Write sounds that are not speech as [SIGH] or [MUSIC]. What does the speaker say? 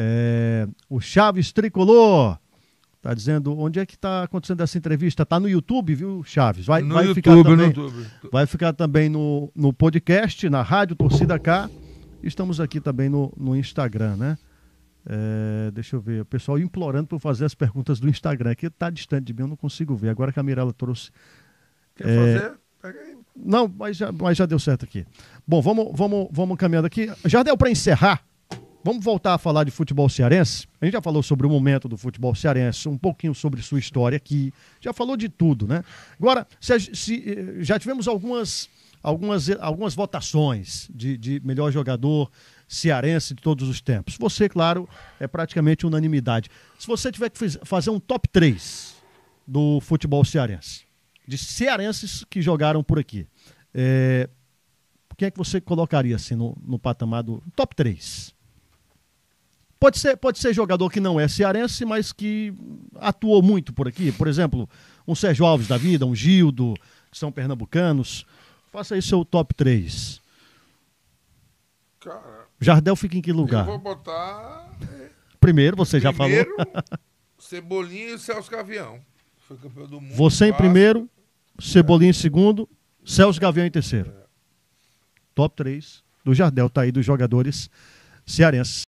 É, o Chaves Tricolor está dizendo onde é que está acontecendo essa entrevista. está no YouTube, viu, Chaves? Vai, no vai YouTube, ficar também, no YouTube. Vai ficar também no, no podcast, na Rádio Torcida K. Estamos aqui também no, no Instagram, né? É, deixa eu ver, o pessoal implorando para fazer as perguntas do Instagram, aqui tá distante de mim, eu não consigo ver. Agora que a Mirella trouxe. Quer é, fazer? Pega aí. Não, mas já, mas já deu certo aqui. Bom, vamos, vamos, vamos caminhando aqui. Já deu para encerrar Vamos voltar a falar de futebol cearense? A gente já falou sobre o momento do futebol cearense, um pouquinho sobre sua história aqui, já falou de tudo, né? Agora, se, se, eh, já tivemos algumas, algumas, eh, algumas votações de, de melhor jogador cearense de todos os tempos. Você, claro, é praticamente unanimidade. Se você tiver que fazer um top 3 do futebol cearense, de cearenses que jogaram por aqui, é, eh, quem é que você colocaria assim no, no patamar do top 3? Pode ser, pode ser jogador que não é cearense, mas que atuou muito por aqui. Por exemplo, um Sérgio Alves da vida, um Gildo, que são pernambucanos. Faça aí seu top 3. Cara, Jardel fica em que lugar? Eu vou botar. É, primeiro, você já falou. [LAUGHS] Cebolinha e Celso Gavião. Foi campeão do mundo. Você em primeiro, Cebolinha é. em segundo, Celso Gavião em terceiro. É. Top 3 do Jardel, tá aí dos jogadores cearenses.